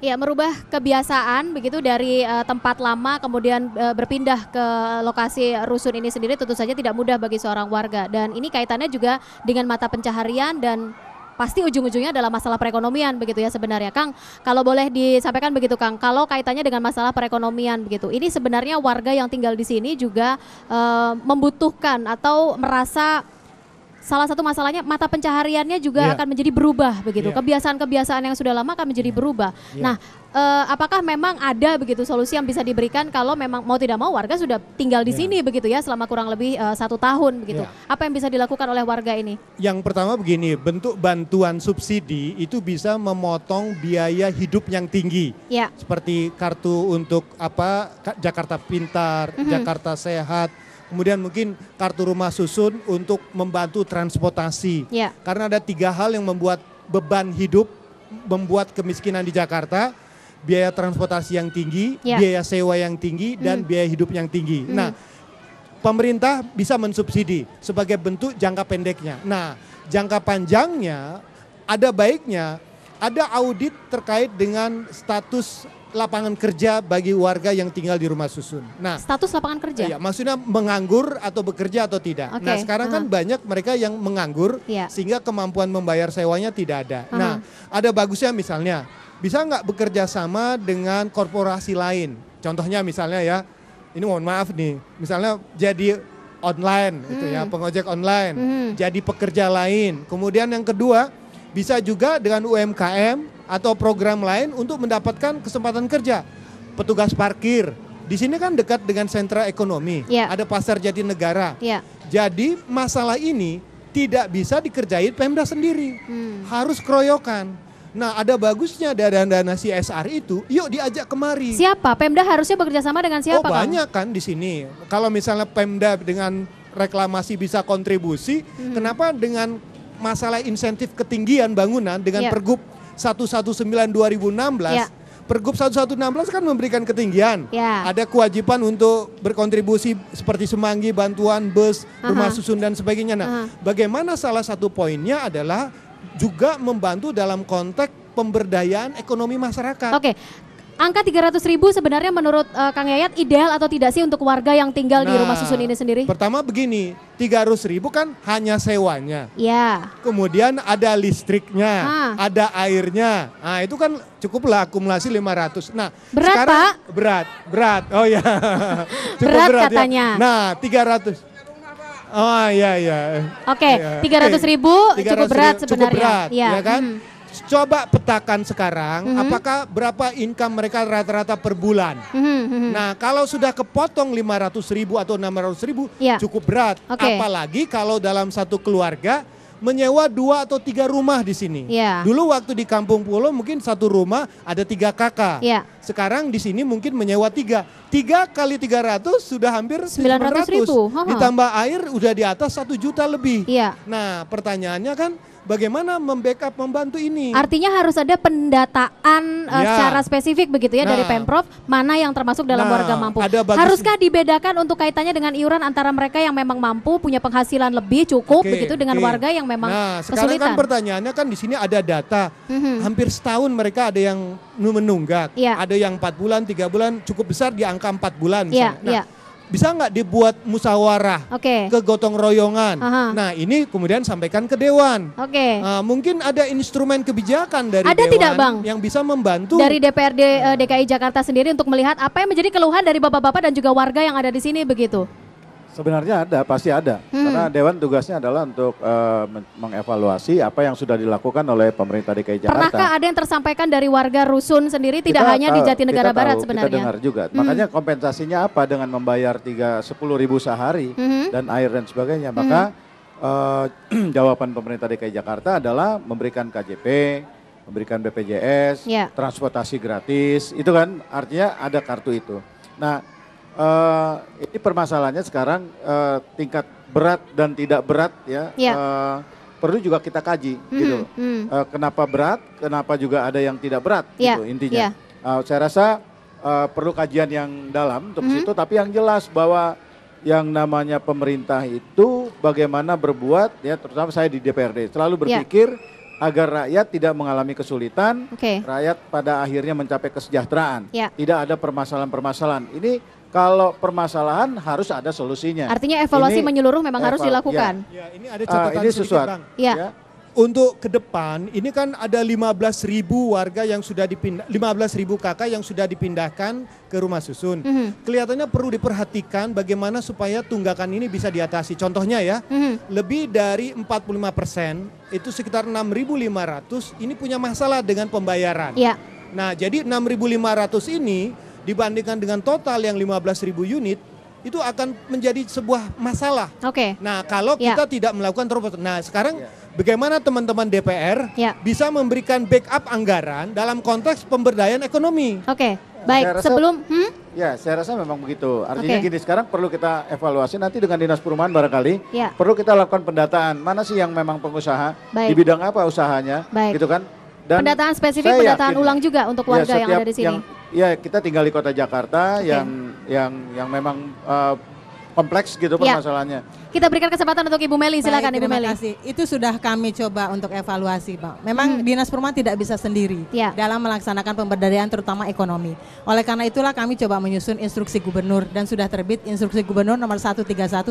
Ya, merubah kebiasaan begitu dari uh, tempat lama kemudian uh, berpindah ke lokasi rusun ini sendiri tentu saja tidak mudah bagi seorang warga dan ini kaitannya juga dengan mata pencaharian dan pasti ujung-ujungnya adalah masalah perekonomian begitu ya sebenarnya Kang. Kalau boleh disampaikan begitu Kang, kalau kaitannya dengan masalah perekonomian begitu. Ini sebenarnya warga yang tinggal di sini juga uh, membutuhkan atau merasa salah satu masalahnya mata pencahariannya juga yeah. akan menjadi berubah begitu. Iya. Kebiasaan-kebiasaan yang sudah lama akan menjadi yeah. berubah. Yeah. Nah, eh, apakah memang ada begitu solusi yang bisa diberikan kalau memang mau tidak mau warga sudah tinggal di yeah. sini begitu ya selama kurang lebih eh, satu tahun begitu. Yeah. Apa yang bisa dilakukan oleh warga ini? Yang pertama begini, bentuk bantuan subsidi itu bisa memotong biaya hidup yang tinggi. Yeah. Seperti kartu untuk apa Jakarta Pintar, mm -hmm. Jakarta Sehat Kemudian mungkin kartu rumah susun untuk membantu transportasi. Ya. Karena ada tiga hal yang membuat beban hidup, membuat kemiskinan di Jakarta, biaya transportasi yang tinggi, ya. biaya sewa yang tinggi, hmm. dan biaya hidup yang tinggi. Hmm. Nah, pemerintah bisa mensubsidi sebagai bentuk jangka pendeknya. Nah, jangka panjangnya ada baiknya ada audit terkait dengan status lapangan kerja bagi warga yang tinggal di rumah susun. Nah, status lapangan kerja. Iya, maksudnya menganggur atau bekerja atau tidak. Okay. Nah, sekarang uh -huh. kan banyak mereka yang menganggur yeah. sehingga kemampuan membayar sewanya tidak ada. Uh -huh. Nah, ada bagusnya misalnya bisa nggak bekerja sama dengan korporasi lain? Contohnya misalnya ya, ini mohon maaf nih, misalnya jadi online hmm. gitu ya, hmm. pengojek online, hmm. jadi pekerja lain. Kemudian yang kedua, bisa juga dengan UMKM atau program lain untuk mendapatkan kesempatan kerja. Petugas parkir, di sini kan dekat dengan sentra ekonomi, ya. ada pasar negara. Ya. Jadi masalah ini tidak bisa dikerjain Pemda sendiri, hmm. harus keroyokan. Nah, ada bagusnya dana dana CSR itu, yuk diajak kemari. Siapa? Pemda harusnya bekerja sama dengan siapa? Oh, banyak kan, kan di sini. Kalau misalnya Pemda dengan reklamasi bisa kontribusi, hmm. kenapa dengan masalah insentif ketinggian bangunan dengan yeah. Pergub 119 2016 yeah. Pergub 1116 kan memberikan ketinggian. Ya. Ada kewajiban untuk berkontribusi seperti semanggi, bantuan bus, Aha. rumah susun dan sebagainya. Nah, bagaimana salah satu poinnya adalah juga membantu dalam konteks pemberdayaan ekonomi masyarakat. Oke, Angka 300 ribu sebenarnya menurut uh, Kang Yayat ideal atau tidak sih untuk warga yang tinggal nah, di rumah nah, susun ini sendiri? Pertama begini, 300 ribu kan hanya sewanya. Iya. Kemudian ada listriknya, ha. Ah. ada airnya. Nah itu kan cukuplah akumulasi 500. Nah berat sekarang, Pak? Berat, berat. Oh ya. berat, berat ya. katanya. Ya. Nah 300. Oh ah, iya iya. Oke, iya. okay, 300 ribu cukup berat sebenarnya. Cukup berat, ya, ya kan? Hmm coba petakan sekarang mm -hmm. apakah berapa income mereka rata-rata per bulan. Mm -hmm. Nah, kalau sudah kepotong 500 ribu atau 600 ribu yeah. cukup berat. Okay. Apalagi kalau dalam satu keluarga menyewa dua atau tiga rumah di sini. Yeah. Dulu waktu di Kampung Pulau mungkin satu rumah ada tiga kakak. Yeah. Sekarang di sini mungkin menyewa tiga. Tiga kali tiga ratus sudah hampir 900 ribu. Ditambah air udah di atas satu juta lebih. Iya. Nah pertanyaannya kan bagaimana membackup membantu ini. Artinya harus ada pendataan ya. secara spesifik begitu ya nah, dari Pemprov mana yang termasuk dalam nah, warga mampu. Ada bagus, Haruskah dibedakan untuk kaitannya dengan iuran antara mereka yang memang mampu punya penghasilan lebih cukup okay, begitu dengan okay. warga yang memang nah, sekarang kan kesulitan. kan pertanyaannya kan di sini ada data. Mm -hmm. Hampir setahun mereka ada yang menunggak, ya. ada ada yang empat bulan, tiga bulan, cukup besar di angka empat bulan. Iya, nah, iya. nah, Bisa nggak dibuat musawarah, okay. gotong royongan? Aha. Nah ini kemudian sampaikan ke Dewan. Oke. Okay. Uh, mungkin ada instrumen kebijakan dari ada Dewan tidak, Bang? yang bisa membantu dari DPRD uh, DKI Jakarta sendiri untuk melihat apa yang menjadi keluhan dari bapak-bapak dan juga warga yang ada di sini begitu. Sebenarnya ada, pasti ada. Hmm. Karena dewan tugasnya adalah untuk uh, mengevaluasi apa yang sudah dilakukan oleh pemerintah DKI Jakarta. Pernahkah ada yang tersampaikan dari warga rusun sendiri tidak tahu, hanya di Jatinegara kita Barat tahu, sebenarnya? Kita dengar juga. Hmm. Makanya kompensasinya apa dengan membayar tiga sepuluh ribu sehari hmm. dan air dan sebagainya. Maka hmm. uh, jawaban pemerintah DKI Jakarta adalah memberikan KJP, memberikan BPJS, yeah. transportasi gratis. Itu kan artinya ada kartu itu. Nah, uh, ini permasalahannya sekarang uh, tingkat berat dan tidak berat ya. Yeah. Iya. Uh, perlu juga kita kaji mm, gitu. Mm. Uh, kenapa berat, kenapa juga ada yang tidak berat yeah. gitu intinya. Yeah. Iya. Uh, saya rasa uh, perlu kajian yang dalam untuk mm. situ tapi yang jelas bahwa yang namanya pemerintah itu bagaimana berbuat ya terutama saya di DPRD selalu iya. berpikir yeah. agar rakyat tidak mengalami kesulitan, okay. rakyat pada akhirnya mencapai kesejahteraan. Yeah. Tidak ada permasalahan-permasalahan. Ini kalau permasalahan harus ada solusinya. Artinya evaluasi ini, menyeluruh memang harus dilakukan. Ya. ya, ini ada eh, catatan uh, ini sesuatu. Bang. Ya. ya. Untuk ke depan, ini kan ada 15 ribu warga yang sudah dipindah, 15 ribu kakak yang sudah dipindahkan ke rumah susun. Mm -hmm. Kelihatannya perlu diperhatikan bagaimana supaya tunggakan ini bisa diatasi. Contohnya ya, mm -hmm. lebih dari 45 persen, itu sekitar 6.500, ini punya masalah dengan pembayaran. Ya. Nah, jadi 6.500 ini dibandingkan dengan total yang 15.000 unit itu akan menjadi sebuah masalah. Oke. Okay. Nah, kalau yeah. kita tidak melakukan terobosan. Nah, sekarang yeah. bagaimana teman-teman DPR yeah. bisa memberikan backup anggaran dalam konteks pemberdayaan ekonomi? Oke. Okay. Ya, baik, rasa, sebelum hmm? Ya, saya rasa memang begitu. Artinya okay. gini, sekarang perlu kita evaluasi nanti dengan Dinas Perumahan barangkali. Ya. Perlu kita lakukan pendataan, mana sih yang memang pengusaha, Baik. di bidang apa usahanya, Baik. gitu kan? Dan pendataan spesifik, pendataan yakin, ulang juga untuk ya, warga ya, yang ada di sini. Yang Ya kita tinggal di kota Jakarta okay. yang yang yang memang uh, kompleks gitu ya. permasalahannya. Kita berikan kesempatan untuk Ibu Meli, silakan Ibu Meli. Kasih. Itu sudah kami coba untuk evaluasi, Pak. Memang hmm. Dinas Perumahan tidak bisa sendiri ya. dalam melaksanakan pemberdayaan terutama ekonomi. Oleh karena itulah kami coba menyusun instruksi gubernur dan sudah terbit instruksi gubernur nomor 131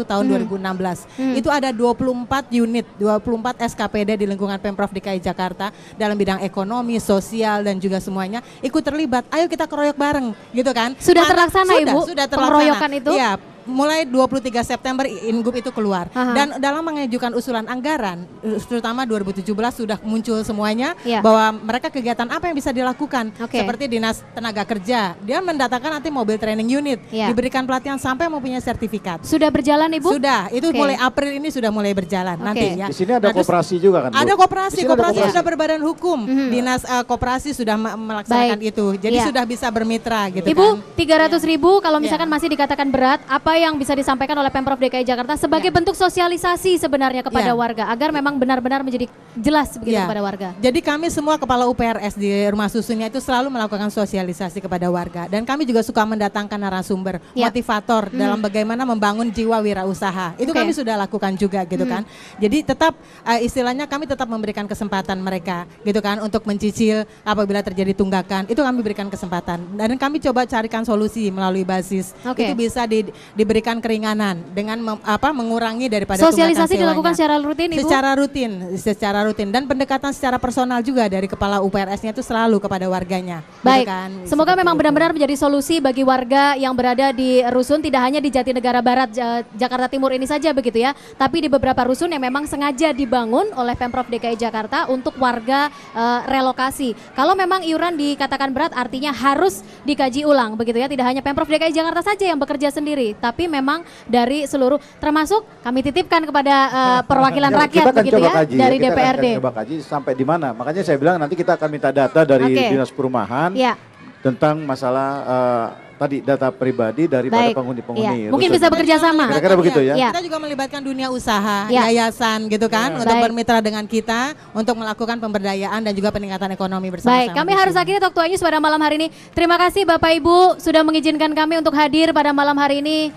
tahun hmm. 2016. Hmm. Itu ada 24 unit, 24 SKPD di lingkungan Pemprov DKI Jakarta dalam bidang ekonomi, sosial dan juga semuanya ikut terlibat. Ayo kita keroyok bareng gitu kan. Sudah terlaksana sudah, Ibu. Sudah terlaksana. itu. Ya, mulai 23 September Ingup itu keluar -huh. dan dalam mengajukan usulan anggaran eh, terutama 2017 sudah muncul semuanya yeah. bahwa mereka kegiatan apa yang bisa dilakukan okay. seperti dinas tenaga kerja dia mendatangkan nanti mobil training unit yeah. diberikan pelatihan sampai mempunyai sertifikat sudah berjalan ibu sudah itu okay. mulai April ini sudah mulai berjalan okay. nanti ya di sini ada nah, juga kan ada kooperasi, koperasi sudah berbadan hukum mm -hmm. dinas uh, eh, koperasi sudah melaksanakan Baik. itu jadi yeah. sudah bisa bermitra gitu ibu kan. 300 ribu kalau iya. misalkan yeah. masih dikatakan berat apa yang bisa disampaikan oleh Pemprov DKI Jakarta sebagai ya. bentuk sosialisasi sebenarnya kepada ya. warga agar memang benar-benar menjadi jelas begitu ya. kepada warga. Jadi kami semua kepala UPRS di rumah susunnya itu selalu melakukan sosialisasi kepada warga dan kami juga suka mendatangkan narasumber ya. motivator hmm. dalam bagaimana membangun jiwa wirausaha. Itu okay. kami sudah lakukan juga gitu hmm. kan. Jadi tetap uh, istilahnya kami tetap memberikan kesempatan mereka gitu kan untuk mencicil apabila terjadi tunggakan. Itu kami berikan kesempatan dan kami coba carikan solusi melalui basis. Okay. Itu bisa di, di diberikan keringanan dengan mem, apa mengurangi daripada sosialisasi dilakukan secara rutin Ibu? secara rutin secara rutin dan pendekatan secara personal juga dari kepala UPRS-nya itu selalu kepada warganya gitu baik gitu kan? semoga memang benar-benar menjadi solusi bagi warga yang berada di rusun tidak hanya di Jatinegara Barat Jakarta Timur ini saja begitu ya tapi di beberapa rusun yang memang sengaja dibangun oleh Pemprov DKI Jakarta untuk warga uh, relokasi kalau memang iuran dikatakan berat artinya harus dikaji ulang begitu ya tidak hanya Pemprov DKI Jakarta saja yang bekerja sendiri tapi memang dari seluruh termasuk kami titipkan kepada uh, perwakilan ya, rakyat kita begitu ya kaji, ya, dari ya, kita DPRD. Akan coba kaji sampai di mana. Makanya saya bilang nanti kita akan minta data dari okay. Dinas Perumahan ya. tentang masalah uh, tadi data pribadi dari para penghuni-penghuni. Ya. Mungkin bisa bekerja sama. Kira-kira iya, begitu ya. ya. Kita juga melibatkan dunia usaha, ya. yayasan gitu kan ya. untuk Baik. bermitra dengan kita untuk melakukan pemberdayaan dan juga peningkatan ekonomi bersama Baik, kami harus akhiri talk to pada malam hari ini. Terima kasih Bapak Ibu sudah mengizinkan kami untuk hadir pada malam hari ini.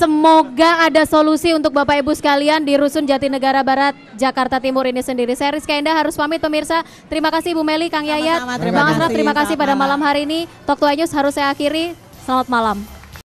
Semoga ada solusi untuk Bapak Ibu sekalian di Rusun Jatinegara Barat, Jakarta Timur ini sendiri. Saya Rizka Indah harus pamit pemirsa. Terima kasih Bu Meli, Kang Yayat, Bang Asraf, terima kasih pada malam hari ini. Talk to News harus saya akhiri. Selamat malam.